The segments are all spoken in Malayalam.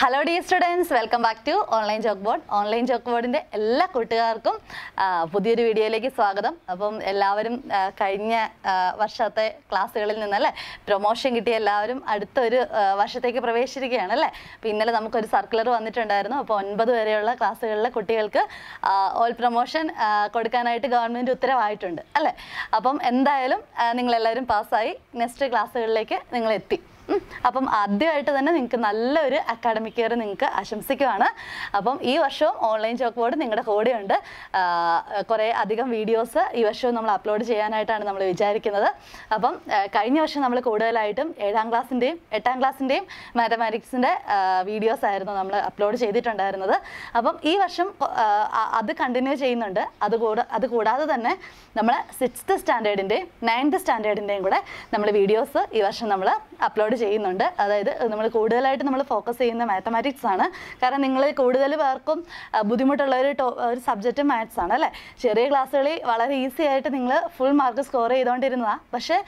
hello dear students welcome back to online chalk board online chalk ബോർഡിൻ്റെ എല്ലാ കൂട്ടുകാർക്കും പുതിയൊരു വീഡിയോയിലേക്ക് സ്വാഗതം അപ്പം എല്ലാവരും കഴിഞ്ഞ വർഷത്തെ ക്ലാസ്സുകളിൽ നിന്നല്ലേ പ്രൊമോഷൻ കിട്ടിയ എല്ലാവരും അടുത്തൊരു വർഷത്തേക്ക് പ്രവേശിച്ചിരിക്കുകയാണ് അല്ലേ അപ്പോൾ ഇന്നലെ നമുക്കൊരു സർക്കുലർ വന്നിട്ടുണ്ടായിരുന്നു അപ്പോൾ ഒൻപത് വരെയുള്ള ക്ലാസ്സുകളിലെ കുട്ടികൾക്ക് ഓൾ പ്രൊമോഷൻ കൊടുക്കാനായിട്ട് ഗവൺമെൻറ് ഉത്തരവായിട്ടുണ്ട് അല്ലേ അപ്പം എന്തായാലും നിങ്ങളെല്ലാവരും പാസ്സായി നെക്സ്റ്റ് ക്ലാസ്സുകളിലേക്ക് നിങ്ങൾ എത്തി അപ്പം ആദ്യമായിട്ട് തന്നെ നിങ്ങൾക്ക് നല്ലൊരു അക്കാഡമിക് ഇയർ നിങ്ങൾക്ക് ആശംസിക്കുവാണ് അപ്പം ഈ വർഷവും ഓൺലൈൻ ചോക്ക് ബോർഡ് നിങ്ങളുടെ കൂടെയുണ്ട് കുറേ അധികം വീഡിയോസ് ഈ വർഷവും നമ്മൾ അപ്ലോഡ് ചെയ്യാനായിട്ടാണ് നമ്മൾ വിചാരിക്കുന്നത് അപ്പം കഴിഞ്ഞ വർഷം നമ്മൾ കൂടുതലായിട്ടും ഏഴാം ക്ലാസ്സിൻ്റെയും എട്ടാം ക്ലാസ്സിൻ്റെയും മാത്തമാറ്റിക്സിൻ്റെ വീഡിയോസ് ആയിരുന്നു നമ്മൾ അപ്ലോഡ് ചെയ്തിട്ടുണ്ടായിരുന്നത് അപ്പം ഈ വർഷം അത് കണ്ടിന്യൂ ചെയ്യുന്നുണ്ട് അതുകൂടാ അതുകൂടാതെ തന്നെ നമ്മൾ സിക്സ്ത്ത് സ്റ്റാൻഡേർഡിൻ്റെയും നയൻത്ത് സ്റ്റാൻഡേർഡിൻ്റെയും കൂടെ നമ്മൾ വീഡിയോസ് ഈ വർഷം നമ്മൾ അപ്ലോഡ് ചെയ്യുന്നുണ്ട് അതായത് നമ്മൾ കൂടുതലായിട്ട് നമ്മൾ ഫോക്കസ് ചെയ്യുന്ന മാത്തമാറ്റിക്സ് ആണ് കാരണം നിങ്ങൾ കൂടുതൽ പേർക്കും ബുദ്ധിമുട്ടുള്ള ഒരു ഒരു സബ്ജക്റ്റ് മാത്സ് ആണ് അല്ലേ ചെറിയ ക്ലാസ്സുകളിൽ വളരെ ഈസി ആയിട്ട് നിങ്ങൾ ഫുൾ മാർക്ക് സ്കോർ ചെയ്തുകൊണ്ടിരുന്നതാണ് പക്ഷേ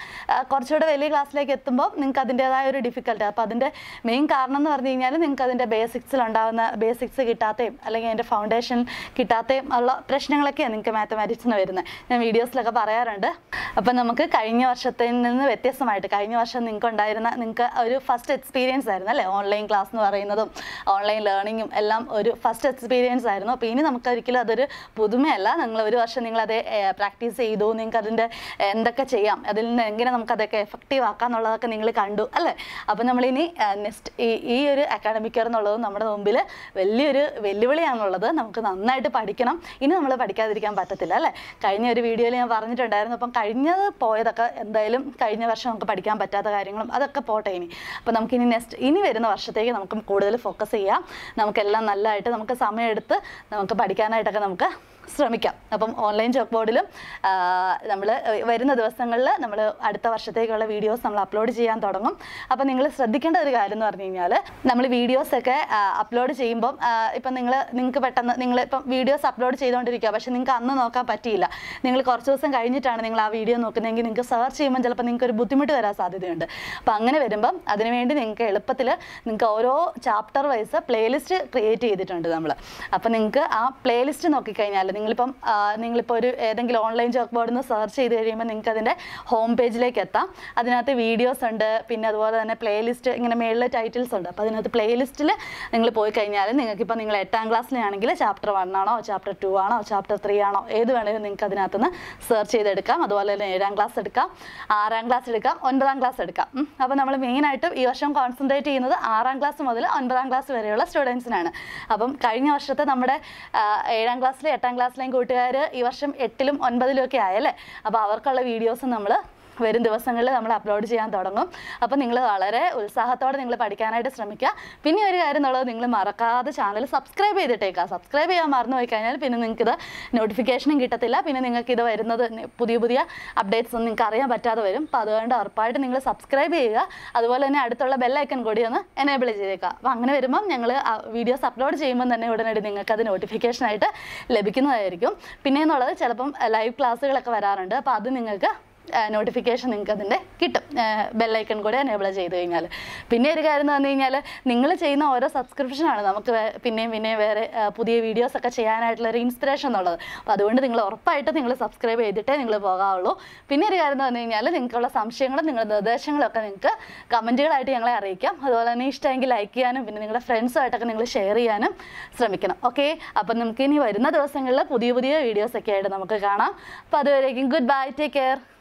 കുറച്ചുകൂടെ വലിയ ക്ലാസ്സിലേക്ക് എത്തുമ്പോൾ നിങ്ങൾക്ക് അതിൻ്റേതായ ഒരു ഡിഫിക്കൽട്ടി അപ്പോൾ അതിൻ്റെ മെയിൻ കാരണം എന്ന് പറഞ്ഞു കഴിഞ്ഞാൽ നിങ്ങൾക്ക് അതിൻ്റെ ബേസിക്സിലുണ്ടാകുന്ന ബേസിക്സ് കിട്ടാത്തയും അല്ലെങ്കിൽ അതിൻ്റെ ഫൗണ്ടേഷൻ കിട്ടാത്തയും ഉള്ള പ്രശ്നങ്ങളൊക്കെയാണ് നിങ്ങൾക്ക് മാത്തമാറ്റിക്സിന് വരുന്നത് ഞാൻ വീഡിയോസിലൊക്കെ പറയാറുണ്ട് അപ്പം നമുക്ക് കഴിഞ്ഞ വർഷത്തിൽ നിന്ന് വ്യത്യസ്തമായിട്ട് കഴിഞ്ഞ വർഷം നിങ്ങൾക്ക് വരുന്ന നിങ്ങൾക്ക് ഒരു ഫസ്റ്റ് എക്സ്പീരിയൻസ് ആയിരുന്നു അല്ലേ ഓൺലൈൻ ക്ലാസ് എന്ന് പറയുന്നതും ഓൺലൈൻ ലേണിങ്ങും എല്ലാം ഒരു ഫസ്റ്റ് എക്സ്പീരിയൻസ് ആയിരുന്നു അപ്പോൾ ഇനി നമുക്ക് ഒരിക്കലും അതൊരു പുതുമയല്ല നിങ്ങൾ ഒരു വർഷം നിങ്ങളത് പ്രാക്ടീസ് ചെയ്തു നിങ്ങൾക്ക് അതിൻ്റെ എന്തൊക്കെ ചെയ്യാം അതിൽ നിന്ന് എങ്ങനെ നമുക്കതൊക്കെ എഫക്റ്റീവ് ആക്കാം എന്നുള്ളതൊക്കെ നിങ്ങൾ കണ്ടു അല്ലേ അപ്പോൾ നമ്മളിനി നെക്സ്റ്റ് ഈ ഈ ഒരു അക്കാഡമിക് ഇയർ എന്നുള്ളത് നമ്മുടെ മുമ്പിൽ വലിയൊരു വെല്ലുവിളിയാണുള്ളത് നമുക്ക് നന്നായിട്ട് പഠിക്കണം ഇനി നമ്മൾ പഠിക്കാതിരിക്കാൻ പറ്റത്തില്ല അല്ലേ കഴിഞ്ഞ ഒരു വീഡിയോയിൽ ഞാൻ പറഞ്ഞിട്ടുണ്ടായിരുന്നു അപ്പം കഴിഞ്ഞത് പോയതൊക്കെ എന്തായാലും കഴിഞ്ഞ വർഷം നമുക്ക് പഠിക്കാൻ പറ്റാത്ത കാര്യങ്ങളും അതൊക്കെ അതൊക്കെ പോട്ടെ ഇനി നമുക്ക് ഇനി നെക്സ്റ്റ് ഇനി വരുന്ന വർഷത്തേക്ക് നമുക്ക് കൂടുതൽ ഫോക്കസ് ചെയ്യാം നമുക്കെല്ലാം നല്ലതായിട്ട് നമുക്ക് സമയമെടുത്ത് നമുക്ക് പഠിക്കാനായിട്ടൊക്കെ നമുക്ക് ശ്രമിക്കാം അപ്പം ഓൺലൈൻ ചോക്ക് ബോർഡിലും നമ്മൾ വരുന്ന ദിവസങ്ങളിൽ നമ്മൾ അടുത്ത വർഷത്തേക്കുള്ള വീഡിയോസ് നമ്മൾ അപ്ലോഡ് ചെയ്യാൻ തുടങ്ങും അപ്പം നിങ്ങൾ ശ്രദ്ധിക്കേണ്ട ഒരു കാര്യം എന്ന് പറഞ്ഞു കഴിഞ്ഞാൽ നമ്മൾ വീഡിയോസൊക്കെ അപ്ലോഡ് ചെയ്യുമ്പം ഇപ്പം നിങ്ങൾ നിങ്ങൾക്ക് പെട്ടെന്ന് നിങ്ങൾ ഇപ്പം വീഡിയോസ് അപ്ലോഡ് ചെയ്തുകൊണ്ടിരിക്കുക പക്ഷേ നിങ്ങൾക്ക് അന്ന് നോക്കാൻ പറ്റിയില്ല നിങ്ങൾ കുറച്ച് ദിവസം കഴിഞ്ഞിട്ടാണ് നിങ്ങൾ ആ വീഡിയോ നോക്കുന്നതെങ്കിൽ നിങ്ങൾക്ക് സെർച്ച് ചെയ്യുമ്പോൾ ചിലപ്പോൾ നിങ്ങൾക്ക് ഒരു ബുദ്ധിമുട്ട് വരാൻ സാധ്യതയുണ്ട് അപ്പം അങ്ങനെ വരുമ്പം അതിനുവേണ്ടി നിങ്ങൾക്ക് എളുപ്പത്തിൽ നിങ്ങൾക്ക് ഓരോ ചാപ്റ്റർ വൈസ് പ്ലേലിസ്റ്റ് ക്രിയേറ്റ് ചെയ്തിട്ടുണ്ട് നമ്മൾ അപ്പം നിങ്ങൾക്ക് ആ പ്ലേലിസ്റ്റ് നോക്കിക്കഴിഞ്ഞാൽ നിങ്ങളിപ്പം നിങ്ങളിപ്പോൾ ഒരു ഏതെങ്കിലും ഓൺലൈൻ ജോബ് ബോർഡിൽ നിന്ന് സെർച്ച് ചെയ്ത് കഴിയുമ്പോൾ നിങ്ങൾക്ക് അതിൻ്റെ ഹോം പേജിലേക്ക് എത്താം അതിനകത്ത് വീഡിയോസ് ഉണ്ട് പിന്നെ അതുപോലെ തന്നെ പ്ലേലിസ്റ്റ് ഇങ്ങനെ മേളിലെ ടൈറ്റിൽസ് ഉണ്ട് അപ്പോൾ അതിനകത്ത് പ്ലേലിസ്റ്റിൽ നിങ്ങൾ പോയി കഴിഞ്ഞാൽ നിങ്ങൾക്കിപ്പോൾ നിങ്ങൾ എട്ടാം ക്ലാസ്സിലാണെങ്കിൽ ചാപ്റ്റർ വൺ ആണോ ചാപ്റ്റർ ടു ആണോ ചാപ്റ്റർ ത്രീ ആണോ ഏത് വേണമെങ്കിലും നിങ്ങൾക്ക് അതിനകത്തുനിന്ന് സെർച്ച് ചെയ്തെടുക്കാം അതുപോലെ തന്നെ ഏഴാം ക്ലാസ് എടുക്കാം ആറാം ക്ലാസ് എടുക്കാം ഒൻപതാം ക്ലാസ് എടുക്കാം അപ്പോൾ നമ്മൾ മെയിനായിട്ടും ഈ വർഷം കോൺസെൻട്രേറ്റ് ചെയ്യുന്നത് ആറാം ക്ലാസ് മുതൽ ഒൻപതാം ക്ലാസ് വരെയുള്ള സ്റ്റുഡൻസിനാണ് അപ്പം കഴിഞ്ഞ വർഷത്തെ നമ്മുടെ ഏഴാം ക്ലാസ്സിലെ എട്ടാം ക്ലാസ് ക്ലാസ്സിലെയും കൂട്ടുകാർ ഈ വർഷം എട്ടിലും ഒൻപതിലും ഒക്കെ ആയല്ലേ അപ്പോൾ അവർക്കുള്ള വീഡിയോസ് നമ്മൾ വരും ദിവസങ്ങളിൽ നമ്മൾ അപ്ലോഡ് ചെയ്യാൻ തുടങ്ങും അപ്പോൾ നിങ്ങൾ വളരെ ഉത്സാഹത്തോടെ നിങ്ങൾ പഠിക്കാനായിട്ട് ശ്രമിക്കുക പിന്നെ ഒരു കാര്യം എന്നുള്ളത് നിങ്ങൾ മറക്കാതെ ചാനൽ സബ്സ്ക്രൈബ് ചെയ്തിട്ടേക്കുക സബ്സ്ക്രൈബ് ചെയ്യാൻ മറന്നു പോയി കഴിഞ്ഞാൽ പിന്നെ നിങ്ങൾക്ക് നോട്ടിഫിക്കേഷനും കിട്ടത്തില്ല പിന്നെ നിങ്ങൾക്ക് ഇത് വരുന്നത് പുതിയ പുതിയ അപ്ഡേറ്റ്സ് ഒന്നും നിങ്ങൾക്ക് അറിയാൻ പറ്റാതെ വരും അപ്പോൾ അതുകൊണ്ട് ഉറപ്പായിട്ട് നിങ്ങൾ സബ്സ്ക്രൈബ് ചെയ്യുക അതുപോലെ തന്നെ അടുത്തുള്ള ബെല്ലൈക്കൺ കൂടി ഒന്ന് എനേബിൾ ചെയ്തേക്കുക അപ്പോൾ അങ്ങനെ വരുമ്പം ഞങ്ങൾ വീഡിയോസ് അപ്ലോഡ് ചെയ്യുമ്പോൾ തന്നെ ഉടനടി നിങ്ങൾക്ക് അത് നോട്ടിഫിക്കേഷനായിട്ട് ലഭിക്കുന്നതായിരിക്കും പിന്നെ എന്നുള്ളത് ചിലപ്പം ലൈവ് ക്ലാസ്സുകളൊക്കെ വരാറുണ്ട് അപ്പോൾ അത് നിങ്ങൾക്ക് നോട്ടിഫിക്കേഷൻ നിങ്ങൾക്ക് അതിൻ്റെ കിട്ടും ബെല്ലൈക്കൺ കൂടെ എനേബിൾ ചെയ്ത് കഴിഞ്ഞാൽ പിന്നെ ഒരു കാര്യം എന്ന് പറഞ്ഞു കഴിഞ്ഞാൽ നിങ്ങൾ ചെയ്യുന്ന ഓരോ സബ്സ്ക്രിപ്ഷനാണ് നമുക്ക് പിന്നെയും പിന്നെയും വേറെ പുതിയ വീഡിയോസ് ഒക്കെ ചെയ്യാനായിട്ടുള്ള ഒരു ഇൻസ്പിറേഷൻ എന്നുള്ളത് അപ്പോൾ അതുകൊണ്ട് നിങ്ങൾ ഉറപ്പായിട്ട് നിങ്ങൾ സബ്സ്ക്രൈബ് ചെയ്തിട്ടേ നിങ്ങൾ പോകാവുള്ളൂ പിന്നെ ഒരു കാര്യം എന്ന് പറഞ്ഞു കഴിഞ്ഞാൽ നിങ്ങൾക്കുള്ള സംശയങ്ങളും നിങ്ങളുടെ നിർദ്ദേശങ്ങളൊക്കെ നിങ്ങൾക്ക് കമൻറ്റുകളായിട്ട് ഞങ്ങളെ അറിയിക്കാം അതുപോലെ തന്നെ ഇഷ്ടമെങ്കിൽ ലൈക്ക് ചെയ്യാനും പിന്നെ നിങ്ങളുടെ ഫ്രണ്ട്സുമായിട്ടൊക്കെ നിങ്ങൾ ഷെയർ ചെയ്യാനും ശ്രമിക്കണം ഓക്കെ അപ്പം നമുക്ക് ഇനി വരുന്ന ദിവസങ്ങളിൽ പുതിയ പുതിയ വീഡിയോസൊക്കെ ആയിട്ട് നമുക്ക് കാണാം അപ്പോൾ അതുവരേക്കും ഗുഡ് ബൈ ടേക്ക് കെയർ